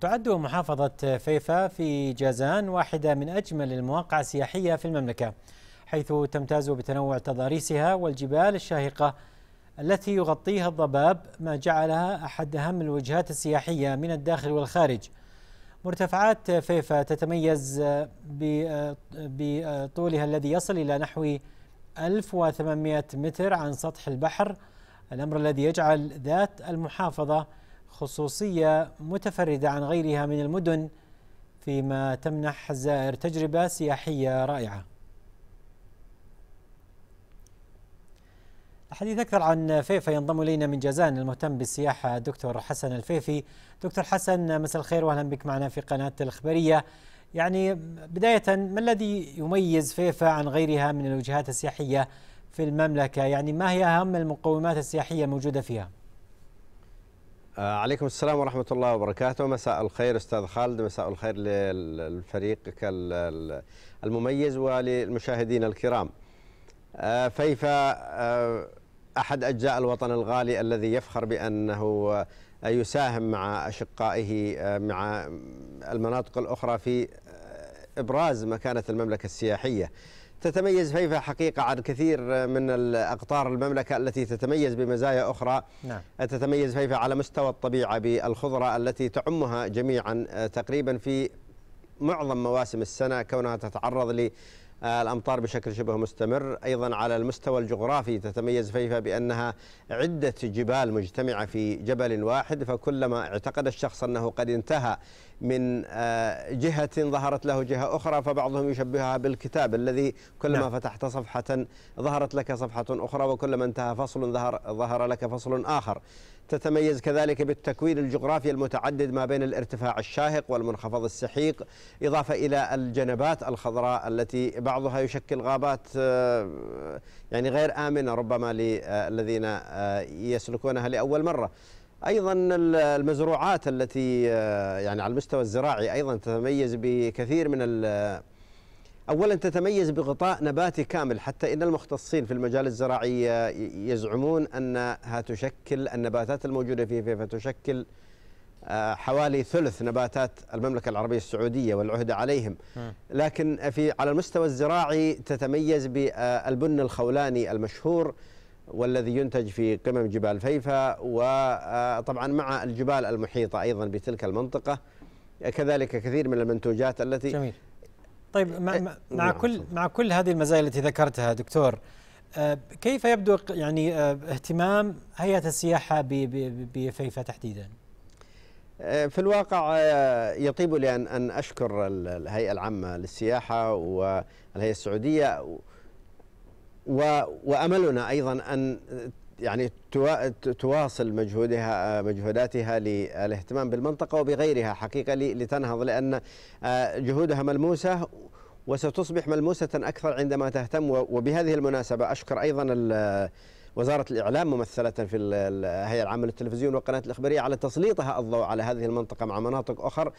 تعد محافظة فيفا في جازان واحدة من أجمل المواقع السياحية في المملكة حيث تمتاز بتنوع تضاريسها والجبال الشاهقة التي يغطيها الضباب ما جعلها أحد أهم الوجهات السياحية من الداخل والخارج مرتفعات فيفا تتميز بطولها الذي يصل إلى نحو 1800 متر عن سطح البحر الأمر الذي يجعل ذات المحافظة خصوصية متفردة عن غيرها من المدن فيما تمنح الزائر تجربة سياحية رائعة الحديث أكثر عن فيفا ينضم إلينا من جازان المهتم بالسياحة دكتور حسن الفيفي دكتور حسن مساء الخير وأهلا بك معنا في قناة الإخبارية يعني بداية ما الذي يميز فيفا عن غيرها من الوجهات السياحية في المملكة يعني ما هي أهم المقومات السياحية الموجودة فيها؟ آه، عليكم السلام ورحمة الله وبركاته مساء الخير أستاذ خالد مساء الخير لفريقك المميز وللمشاهدين الكرام آه، فيفا آه، أحد أجزاء الوطن الغالي الذي يفخر بأنه يساهم مع أشقائه مع المناطق الأخرى في إبراز مكانة المملكة السياحية تتميز فيفا حقيقة عن كثير من أقطار المملكة التي تتميز بمزايا أخرى نعم. تتميز فيفا على مستوى الطبيعة بالخضرة التي تعمها جميعا آه، تقريبا في معظم مواسم السنة كونها تتعرض آه، الأمطار بشكل شبه مستمر أيضا على المستوى الجغرافي تتميز فيفا بأنها عدة جبال مجتمعة في جبل واحد فكلما اعتقد الشخص أنه قد انتهى من آه، جهة ظهرت له جهة أخرى فبعضهم يشبهها بالكتاب الذي كلما نعم. فتحت صفحة ظهرت لك صفحة أخرى وكلما انتهى فصل ظهر, ظهر لك فصل آخر تتميز كذلك بالتكوين الجغرافي المتعدد ما بين الارتفاع الشاهق والمنخفض السحيق إضافة إلى الجنبات الخضراء التي بعضها يشكل غابات آه، يعني غير آمنة ربما للذين آه، آه، يسلكونها لأول مرة ايضا المزروعات التي يعني على المستوى الزراعي ايضا تتميز بكثير من اولا تتميز بغطاء نباتي كامل حتى ان المختصين في المجال الزراعي يزعمون انها تشكل النباتات الموجوده في فيفا تشكل آه، حوالي ثلث نباتات المملكه العربيه السعوديه والعهده عليهم لكن في على المستوى الزراعي تتميز بالبن آه، الخولاني المشهور والذي ينتج في قمم جبال فيفا وطبعا آه، مع الجبال المحيطه ايضا بتلك المنطقه كذلك كثير من المنتوجات التي جميل. طيب مع, إيه. مع, نعم، كل مع كل هذه المزايا التي ذكرتها دكتور آه، كيف يبدو يعني آه، اهتمام هيئه السياحه بفيفا تحديدا؟ آه، في الواقع يطيب لي ان ان اشكر الهيئه العامه للسياحه والهيئه السعوديه واملنا ايضا ان يعني تواصل مجهودها مجهوداتها للاهتمام بالمنطقة وبغيرها حقيقة لتنهض لأن آه، جهودها ملموسة وستصبح ملموسة أكثر عندما تهتم وبهذه المناسبة أشكر أيضا وزارة الإعلام ممثلة في الهيئة العامة للتلفزيون والقناة الإخبارية على تسليطها الضوء على هذه المنطقة مع مناطق أخر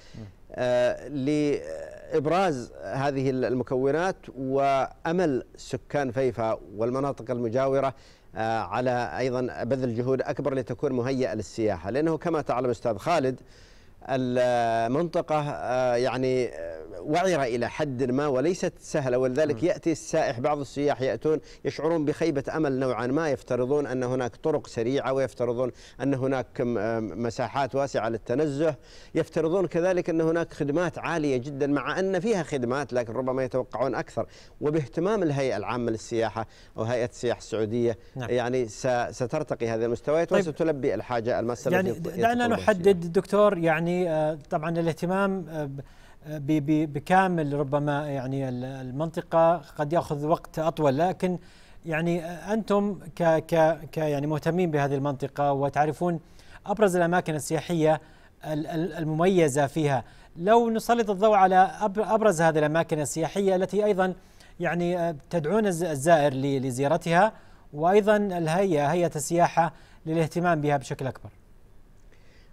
آه، لإبراز هذه المكونات وأمل سكان فيفا والمناطق المجاورة آه، على أيضا بذل جهود أكبر لتكون مهيئة للسياحة لأنه كما تعلم أستاذ خالد المنطقة آه، يعني آه، وعرة إلى حد ما وليست سهلة ولذلك يأتي السائح بعض السياح يأتون يشعرون بخيبة أمل نوعا ما يفترضون أن هناك طرق سريعة ويفترضون أن هناك آه، مساحات واسعة للتنزه يفترضون كذلك أن هناك خدمات عالية جدا مع أن فيها خدمات لكن ربما يتوقعون أكثر وباهتمام الهيئة العامة للسياحة أو هيئة السياحة السعودية نعم. يعني سترتقي هذه المستويات طيب وستلبي الحاجة المسألة يعني دعنا نحدد دكتور يعني آه، طبعا الاهتمام آه، بكامل ربما يعني المنطقه قد ياخذ وقت اطول لكن يعني انتم ك ك ك يعني مهتمين بهذه المنطقه وتعرفون ابرز الاماكن السياحيه المميزه فيها لو نسلط الضوء على ابرز هذه الاماكن السياحيه التي ايضا يعني آه، تدعون الزائر لزيارتها وايضا الهيئه هيئه السياحه للاهتمام بها بشكل اكبر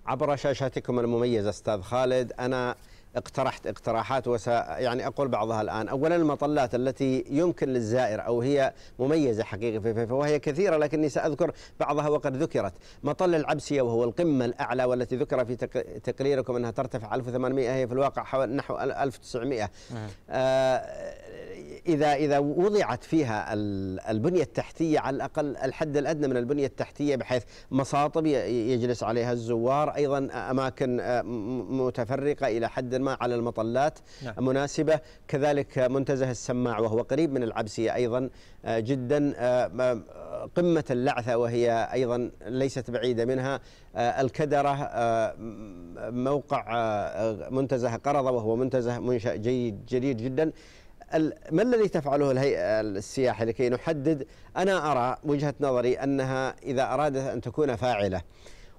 عبر شاشتكم المميزة أستاذ خالد أنا اقترحت اقتراحات وس يعني اقول بعضها الان، اولا المطلات التي يمكن للزائر او هي مميزه حقيقه في فيفا وهي كثيره لكني ساذكر بعضها وقد ذكرت، مطل العبسيه وهو القمه الاعلى والتي ذكر في تقريركم انها ترتفع 1800 هي في الواقع حوالي نحو 1900. نعم. آه اذا اذا وضعت فيها البنيه التحتيه على الاقل الحد الادنى من البنيه التحتيه بحيث مصاطب يجلس عليها الزوار، ايضا اماكن آه، متفرقه الى حد الماء على المطلات نعم. مناسبة كذلك منتزه السماع وهو قريب من العبسية أيضا آه، جدا آه، قمة اللعثة وهي أيضا ليست بعيدة منها آه، الكدرة موقع منتزه قرضة وهو منتزه منشأ جيد جديد جدا ما الذي تفعله الهيئة السياحة لكي نحدد أنا أرى وجهة نظري أنها إذا أرادت أن تكون فاعلة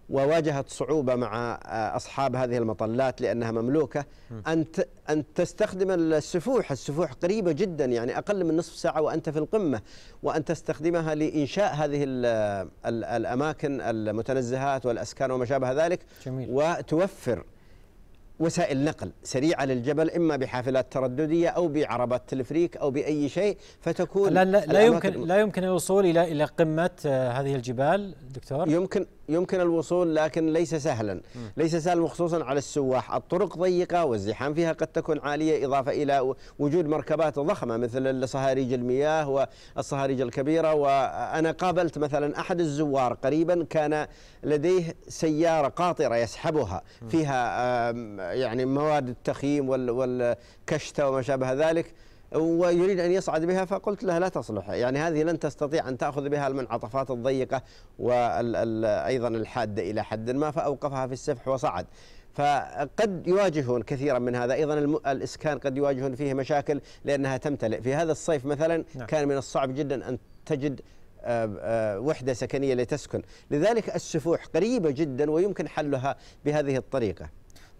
وواجهت صعوبة مع آه، أصحاب هذه المطلات لأنها مملوكة أن أن تستخدم السفوح، السفوح قريبة جدا يعني أقل من نصف ساعة وأنت في القمة، وأن تستخدمها لإنشاء هذه الأماكن المتنزهات والأسكان وما شابه ذلك جميل. وتوفر وسائل نقل سريعة للجبل إما بحافلات ترددية أو بعربات تلفريك أو بأي شيء فتكون لا, لا, لا يمكن لا يمكن الوصول إلى إلى قمة آه، هذه الجبال دكتور يمكن يمكن الوصول لكن ليس سهلا ليس سهلا وخصوصا على السواح الطرق ضيقة والزحام فيها قد تكون عالية إضافة إلى وجود مركبات ضخمة مثل صهاريج المياه والصهاريج الكبيرة وأنا قابلت مثلا أحد الزوار قريبا كان لديه سيارة قاطرة يسحبها فيها يعني مواد التخييم والكشتة وما شابه ذلك ويريد أن يصعد بها فقلت له لا تصلح يعني هذه لن تستطيع أن تأخذ بها المنعطفات الضيقة وأيضا الحادة إلى حد ما فأوقفها في السفح وصعد فقد يواجهون كثيرا من هذا ايضا الاسكان قد يواجهون فيه مشاكل لانها تمتلئ في هذا الصيف مثلا نعم. كان من الصعب جدا ان تجد آه، آه، وحده سكنيه لتسكن لذلك السفوح قريبه جدا ويمكن حلها بهذه الطريقه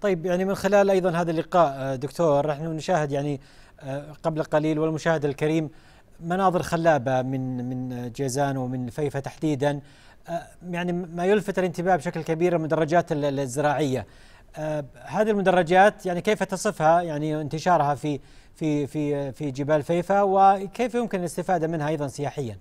طيب يعني من خلال ايضا هذا اللقاء آه، دكتور نحن نشاهد يعني قبل قليل والمشاهد الكريم مناظر خلابة من من جيزان ومن فيفا تحديدا آه، يعني ما يلفت الانتباه بشكل كبير المدرجات الزراعية آه، هذه المدرجات يعني كيف تصفها يعني انتشارها في في في في جبال فيفا وكيف يمكن الاستفادة منها أيضا سياحيا؟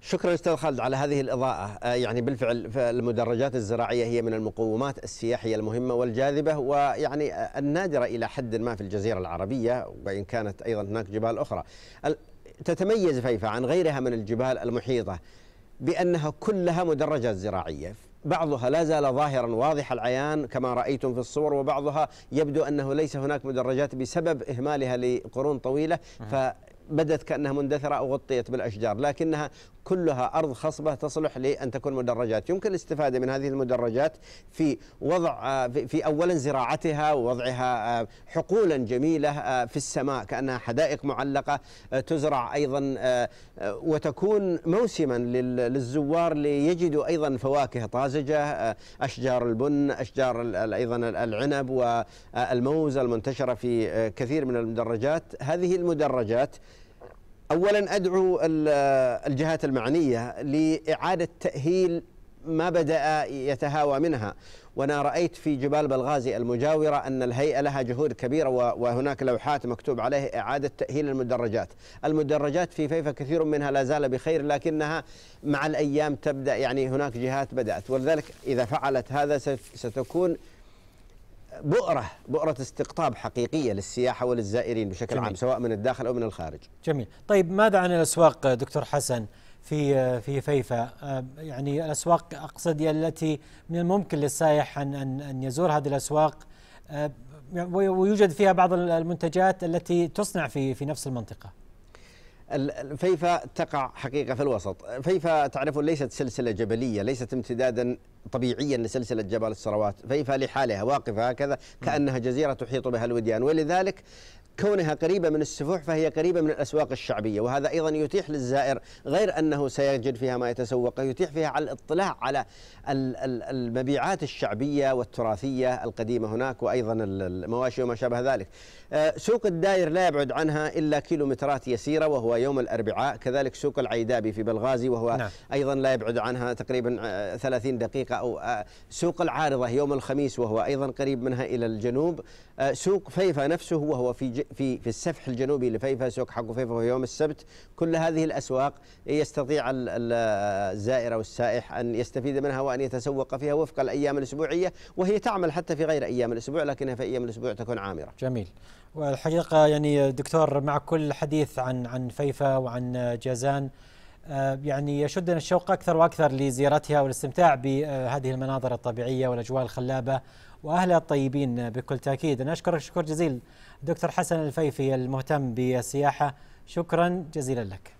شكرا استاذ خالد على هذه الاضاءه آه، يعني بالفعل المدرجات الزراعيه هي من المقومات السياحيه المهمه والجاذبه ويعني النادره الى حد ما في الجزيره العربيه وان كانت ايضا هناك جبال اخرى تتميز فيفا عن غيرها من الجبال المحيطه بانها كلها مدرجات زراعيه بعضها لا زال ظاهرا واضح العيان كما رايتم في الصور وبعضها يبدو انه ليس هناك مدرجات بسبب اهمالها لقرون طويله ف بدت كأنها مندثرة أو غطيت بالأشجار لكنها كلها أرض خصبة تصلح لأن تكون مدرجات يمكن الاستفادة من هذه المدرجات في وضع في أولا زراعتها ووضعها آه، حقولا جميلة آه، في السماء كأنها حدائق معلقة آه، تزرع أيضا وتكون موسما للزوار ليجدوا أيضا فواكه طازجة أشجار البن أشجار أيضا العنب والموز المنتشرة في كثير من المدرجات هذه المدرجات اولا ادعو الجهات المعنيه لاعاده تاهيل ما بدا يتهاوى منها وانا رايت في جبال بلغازي المجاوره ان الهيئه لها جهود كبيره وهناك لوحات مكتوب عليه اعاده تاهيل المدرجات، المدرجات في فيفا كثير منها لا زال بخير لكنها مع الايام تبدا يعني هناك جهات بدات ولذلك اذا فعلت هذا ستكون بؤرة بؤرة استقطاب حقيقية للسياحة وللزائرين بشكل جميل. عام سواء من الداخل أو من الخارج جميل طيب ماذا عن الأسواق دكتور حسن في في فيفا آه، يعني الأسواق أقصد التي من الممكن للسائح أن أن يزور هذه الأسواق آه، ويوجد فيها بعض المنتجات التي تصنع في في نفس المنطقة فيفا تقع حقيقة في الوسط فيفا تعرفون ليست سلسلة جبلية ليست امتدادا طبيعيا لسلسلة جبال السروات فيفا لحالها واقفة هكذا كأنها جزيرة تحيط بها الوديان ولذلك كونها قريبة من السفوح فهي قريبة من الأسواق الشعبية وهذا أيضا يتيح للزائر غير أنه سيجد فيها ما يتسوقه يتيح فيها على الاطلاع على المبيعات الشعبية والتراثية القديمة هناك وأيضا المواشي وما شابه ذلك آه، سوق الداير لا يبعد عنها إلا كيلومترات يسيرة وهو يوم الأربعاء كذلك سوق العيدابي في بلغازي وهو نعم. أيضا لا يبعد عنها تقريبا 30 آه، دقيقة أو آه، سوق العارضة يوم الخميس وهو أيضا قريب منها إلى الجنوب سوق فيفا نفسه وهو في في في السفح الجنوبي لفيفا سوق حق فيفا في يوم السبت كل هذه الاسواق يستطيع الزائر او السائح ان يستفيد منها وان يتسوق فيها وفق الايام الاسبوعيه وهي تعمل حتى في غير ايام الاسبوع لكنها في ايام الاسبوع تكون عامره. جميل. والحقيقه يعني دكتور مع كل حديث عن عن فيفا وعن جازان آه، يعني يشدنا الشوق اكثر واكثر لزيارتها والاستمتاع بهذه المناظر الطبيعيه والاجواء الخلابه واهلها الطيبين بكل تاكيد انا اشكرك شكر جزيل دكتور حسن الفيفي المهتم بالسياحه شكرا جزيلا لك